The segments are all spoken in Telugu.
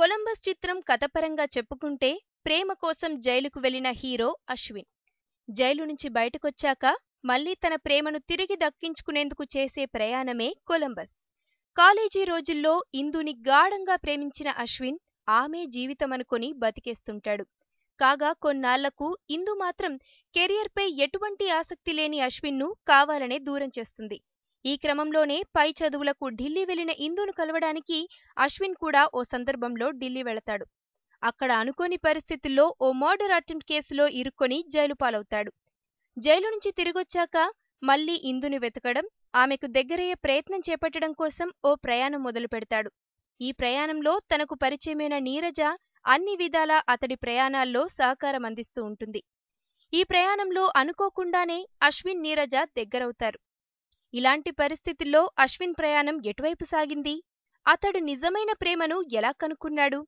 కొలంబస్ చిత్రం కథపరంగా చెప్పుకుంటే ప్రేమ కోసం జైలుకు వెళ్లిన హీరో అశ్విన్ జైలు నుంచి బయటకొచ్చాక మళ్లీ తన ప్రేమను తిరిగి దక్కించుకునేందుకు చేసే ప్రయాణమే కొలంబస్ కాలేజీ రోజుల్లో ఇందుని గాఢంగా ప్రేమించిన అశ్విన్ ఆమె జీవితమనుకొని బతికేస్తుంటాడు కాగా కొన్నాళ్లకు ఇందు మాత్రం కెరియర్పై ఎటువంటి ఆసక్తి లేని అశ్విన్ను కావాలనే దూరం చేస్తుంది ఈ క్రమంలోనే పై చదువులకు ఢిల్లీ వెళ్లిన ఇందును కలవడానికి అశ్విన్ కూడా ఓ సందర్భంలో ఢిల్లీ వెళతాడు అక్కడ అనుకోని పరిస్థితుల్లో ఓ మర్డర్ అటెంప్ట్ కేసులో ఇరుక్కొని జైలు పాలవుతాడు జైలు నుంచి తిరిగొచ్చాక మళ్లీ ఇందుని వెతకడం ఆమెకు దగ్గరయ్యే ప్రయత్నం చేపట్టడం కోసం ఓ ప్రయాణం మొదలు పెడతాడు ఈ ప్రయాణంలో తనకు పరిచయమైన నీరజ అన్ని విధాలా అతడి ప్రయాణాల్లో సహకారం అందిస్తూ ఉంటుంది ఈ ప్రయాణంలో అనుకోకుండానే అశ్విన్ నీరజ దగ్గరవుతారు ఇలాంటి పరిస్థితుల్లో అశ్విన్ ప్రయాణం ఎటువైపు సాగింది అతడు నిజమైన ప్రేమను ఎలా కనుక్కున్నాడు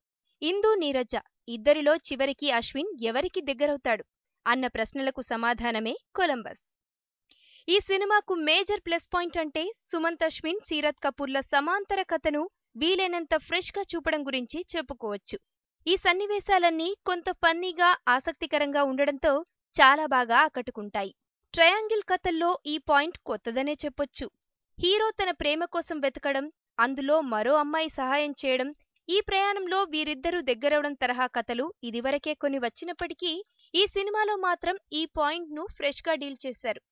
ఇందు నీరజ ఇద్దరిలో చివరికి అశ్విన్ ఎవరికి దగ్గరవుతాడు అన్న ప్రశ్నలకు సమాధానమే కొలంబస్ ఈ సినిమాకు మేజర్ ప్లస్ పాయింట్ అంటే సుమంత్ అశ్విన్ సీరత్ కపూర్ల సమాంతర కథను వీలైనంత ఫ్రెష్గా చూపడం గురించి చెప్పుకోవచ్చు ఈ సన్నివేశాలన్నీ కొంత ఫన్నీగా ఆసక్తికరంగా ఉండడంతో చాలా బాగా ఆకట్టుకుంటాయి ట్రయాంగిల్ కథల్లో ఈ పాయింట్ కొత్తదనే చెప్పొచ్చు హీరో తన ప్రేమ కోసం వెతకడం అందులో మరో అమ్మాయి సహాయం చేయడం ఈ ప్రయాణంలో వీరిద్దరూ దగ్గరవడం తరహా కథలు ఇదివరకే కొన్ని వచ్చినప్పటికీ ఈ సినిమాలో మాత్రం ఈ పాయింట్ను ఫ్రెష్గా డీల్ చేశారు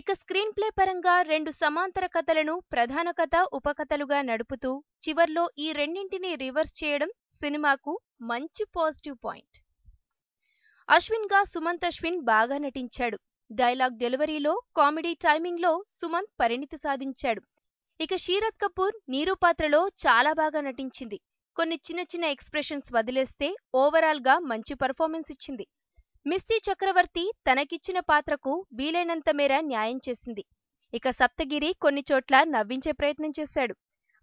ఇక స్క్రీన్ ప్లే పరంగా రెండు సమాంతర కథలను ప్రధాన కథ ఉపకథలుగా నడుపుతూ చివర్లో ఈ రెండింటిని రివర్స్ చేయడం సినిమాకు మంచి పాజిటివ్ పాయింట్ అశ్విన్ గా సుమంత్ అశ్విన్ బాగా నటించాడు డైలాగ్ డెలివరీలో కామెడీ టైమింగ్లో సుమంత్ పరిణితి సాధించాడు ఇక శీరత్ కపూర్ నీరు పాత్రలో చాలా బాగా నటించింది కొన్ని చిన్న చిన్న ఎక్స్ప్రెషన్స్ వదిలేస్తే ఓవరాల్గా మంచి పర్ఫార్మెన్స్ ఇచ్చింది మిస్తీ చక్రవర్తి తనకిచ్చిన పాత్రకు వీలైనంత మేర న్యాయం చేసింది ఇక సప్తగిరి కొన్ని చోట్ల నవ్వించే ప్రయత్నం చేశాడు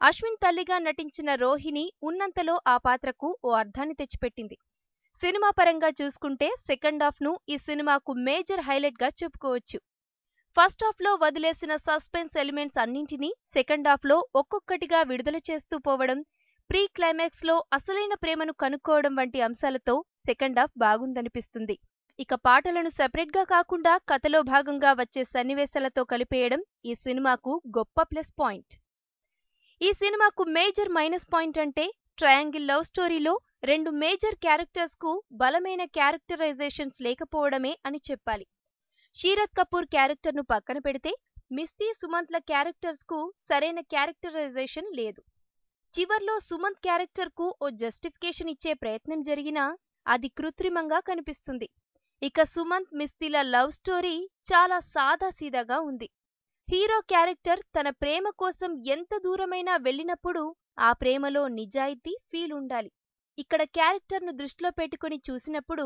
అశ్విన్ తల్లిగా నటించిన రోహిణి ఉన్నంతలో ఆ పాత్రకు ఓ అర్థాన్ని తెచ్చిపెట్టింది సినిమా పరంగా చూసుకుంటే సెకండ్ ను ఈ సినిమాకు మేజర్ హైలైట్గా చెప్పుకోవచ్చు ఫస్ట్ హాఫ్లో వదిలేసిన సస్పెన్స్ ఎలిమెంట్స్ అన్నింటినీ సెకండ్ లో ఒక్కొక్కటిగా విడుదల చేస్తూ పోవడం ప్రీ క్లైమాక్స్లో అసలైన ప్రేమను కనుక్కోవడం వంటి అంశాలతో సెకండ్ హాఫ్ బాగుందనిపిస్తుంది ఇక పాటలను సెపరేట్గా కాకుండా కథలో భాగంగా వచ్చే సన్నివేశాలతో కలిపేయడం ఈ సినిమాకు గొప్ప ప్లస్ పాయింట్ ఈ సినిమాకు మేజర్ మైనస్ పాయింట్ అంటే ట్రయాంగిల్ లవ్ స్టోరీలో రెండు మేజర్ క్యారెక్టర్స్ కు బలమైన క్యారెక్టరైజేషన్స్ లేకపోవడమే అని చెప్పాలి శీరత్ కపూర్ క్యారెక్టర్ ను పక్కన పెడితే మిస్తీ సుమంత్ల క్యారెక్టర్స్ కు సరైన క్యారెక్టరైజేషన్ లేదు చివర్లో సుమంత్ క్యారెక్టర్ కు ఓ జస్టిఫికేషన్ ఇచ్చే ప్రయత్నం జరిగినా అది కృత్రిమంగా కనిపిస్తుంది ఇక సుమంత్ మిస్తీల లవ్ స్టోరీ చాలా సాదాసీదాగా ఉంది హీరో క్యారెక్టర్ తన ప్రేమ కోసం ఎంత దూరమైనా వెళ్ళినప్పుడు ఆ ప్రేమలో నిజాయితీ ఫీల్ ఉండాలి ఇక్కడ క్యారెక్టర్ను దృష్టిలో పెట్టుకుని చూసినప్పుడు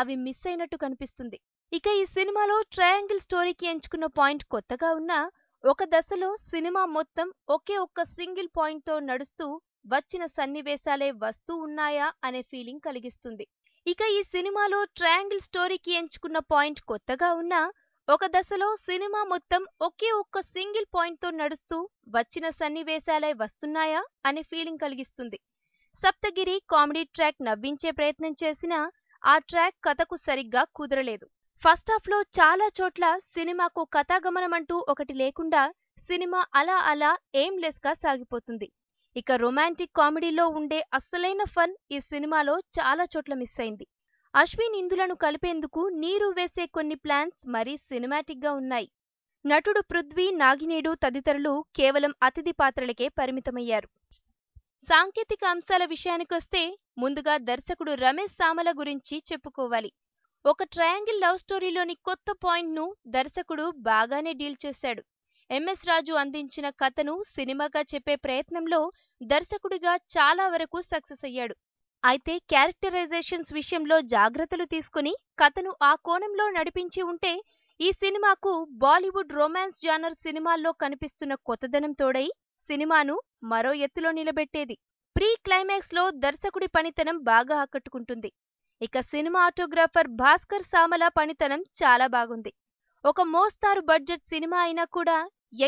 అవి మిస్ అయినట్టు కనిపిస్తుంది ఇక ఈ సినిమాలో ట్రయాంగిల్ స్టోరీకి ఎంచుకున్న పాయింట్ కొత్తగా ఉన్నా ఒక దశలో సినిమా మొత్తం ఒకే ఒక్క సింగిల్ పాయింట్తో నడుస్తూ వచ్చిన సన్నివేశాలే వస్తూ ఉన్నాయా అనే ఫీలింగ్ కలిగిస్తుంది ఇక ఈ సినిమాలో ట్రయాంగిల్ స్టోరీకి ఎంచుకున్న పాయింట్ కొత్తగా ఉన్నా ఒక దశలో సినిమా మొత్తం ఒకే ఒక్క సింగిల్ పాయింట్తో నడుస్తూ వచ్చిన సన్నివేశాలే వస్తున్నాయా అనే ఫీలింగ్ కలిగిస్తుంది సప్తగిరి కామెడీ ట్రాక్ నవ్వించే ప్రయత్నం చేసినా ఆ ట్రాక్ కథకు సరిగ్గా కుదరలేదు ఫస్ట్ హాఫ్లో చాలా చోట్ల సినిమాకు కథాగమనమంటూ ఒకటి లేకుండా సినిమా అలా అలా గా సాగిపోతుంది ఇక రొమాంటిక్ కామెడీలో ఉండే అస్సలైన ఫన్ ఈ సినిమాలో చాలా చోట్ల మిస్ అయింది అశ్విన్ ఇందులను కలిపేందుకు నీరు వేసే కొన్ని ప్లాన్స్ మరీ సినిమాటిక్గా ఉన్నాయి నటుడు పృథ్వీ నాగినేడు తదితరులు కేవలం అతిథి పాత్రలకే పరిమితమయ్యారు సాంకేతిక అంశాల విషయానికొస్తే ముందుగా దర్శకుడు రమేష్ సామల గురించి చెప్పుకోవాలి ఒక ట్రయాంగిల్ లవ్ స్టోరీలోని కొత్త పాయింట్ను దర్శకుడు బాగానే డీల్ చేశాడు ఎంఎస్ రాజు అందించిన కథను సినిమాగా చెప్పే ప్రయత్నంలో దర్శకుడిగా చాలా వరకు సక్సెస్ అయ్యాడు అయితే క్యారెక్టరైజేషన్స్ విషయంలో జాగ్రత్తలు తీసుకుని కథను ఆ కోణంలో నడిపించి ఉంటే ఈ సినిమాకు బాలీవుడ్ రొమాన్స్ జానర్ సినిమాల్లో కనిపిస్తున్న కొత్తదనం తోడై సినిమాను మరో ఎత్తులో నిలబెట్టేది ప్రీ క్లైమాక్స్లో దర్శకుడి పనితనం బాగా ఆకట్టుకుంటుంది ఇక సినిమా ఆటోగ్రాఫర్ భాస్కర్ సామల పనితనం చాలా బాగుంది ఒక మోస్తారు బడ్జెట్ సినిమా అయినా కూడా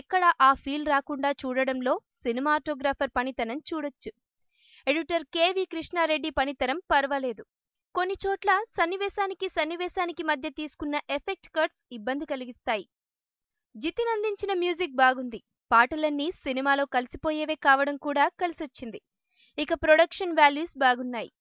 ఎక్కడా ఆ ఫీల్ రాకుండా చూడడంలో సినిమా ఆటోగ్రాఫర్ పనితనం చూడొచ్చు ఎడిటర్ కెవి కృష్ణారెడ్డి పనితనం పర్వాలేదు కొన్ని చోట్ల సన్నివేశానికి సన్నివేశానికి మధ్య తీసుకున్న ఎఫెక్ట్ కట్స్ ఇబ్బంది కలిగిస్తాయి జితిన్ అందించిన మ్యూజిక్ బాగుంది పాటలన్నీ సినిమాలో కలిసిపోయేవే కావడం కూడా కలిసొచ్చింది ఇక ప్రొడక్షన్ వాల్యూస్ బాగున్నాయి